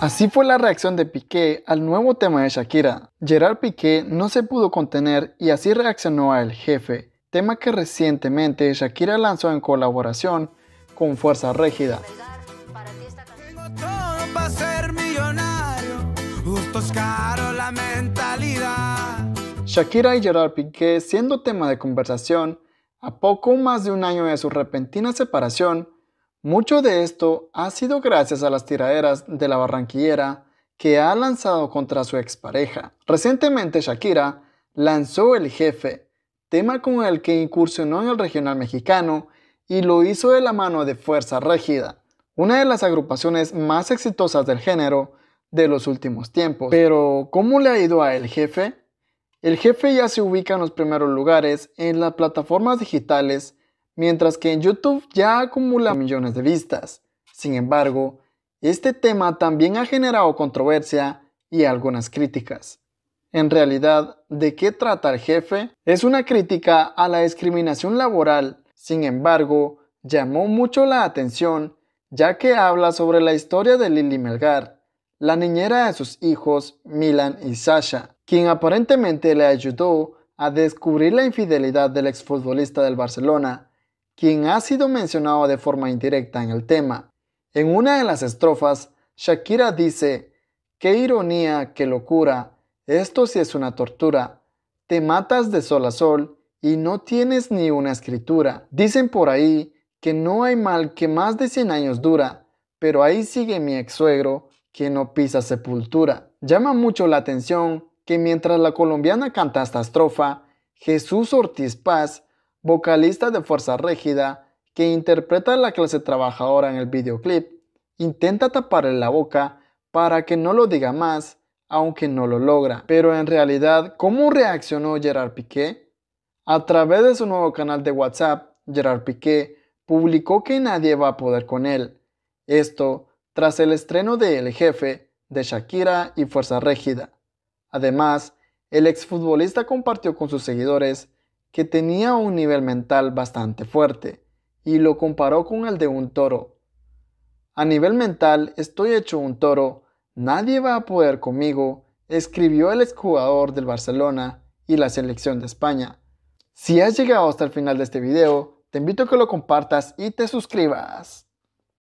Así fue la reacción de Piqué al nuevo tema de Shakira. Gerard Piqué no se pudo contener y así reaccionó a El Jefe, tema que recientemente Shakira lanzó en colaboración con Fuerza Régida. Shakira y Gerard Piqué, siendo tema de conversación, a poco más de un año de su repentina separación, mucho de esto ha sido gracias a las tiraderas de la barranquillera que ha lanzado contra su expareja. Recientemente Shakira lanzó El Jefe, tema con el que incursionó en el regional mexicano y lo hizo de la mano de Fuerza Régida, una de las agrupaciones más exitosas del género de los últimos tiempos. Pero, ¿cómo le ha ido a El Jefe? El jefe ya se ubica en los primeros lugares en las plataformas digitales, mientras que en YouTube ya acumula millones de vistas. Sin embargo, este tema también ha generado controversia y algunas críticas. En realidad, ¿de qué trata el jefe? Es una crítica a la discriminación laboral. Sin embargo, llamó mucho la atención ya que habla sobre la historia de Lili Melgar, la niñera de sus hijos Milan y Sasha, quien aparentemente le ayudó a descubrir la infidelidad del exfutbolista del Barcelona, quien ha sido mencionado de forma indirecta en el tema. En una de las estrofas, Shakira dice, qué ironía, qué locura, esto sí es una tortura, te matas de sol a sol y no tienes ni una escritura. Dicen por ahí que no hay mal que más de 100 años dura, pero ahí sigue mi ex suegro que no pisa sepultura. Llama mucho la atención que mientras la colombiana canta esta estrofa, Jesús Ortiz Paz, vocalista de Fuerza Régida, que interpreta a la clase trabajadora en el videoclip, intenta taparle la boca para que no lo diga más, aunque no lo logra. Pero en realidad, ¿cómo reaccionó Gerard Piqué? A través de su nuevo canal de WhatsApp, Gerard Piqué publicó que nadie va a poder con él. Esto tras el estreno de El Jefe, de Shakira y Fuerza Régida. Además, el exfutbolista compartió con sus seguidores que tenía un nivel mental bastante fuerte y lo comparó con el de un toro. A nivel mental estoy hecho un toro, nadie va a poder conmigo, escribió el exjugador del Barcelona y la selección de España. Si has llegado hasta el final de este video, te invito a que lo compartas y te suscribas.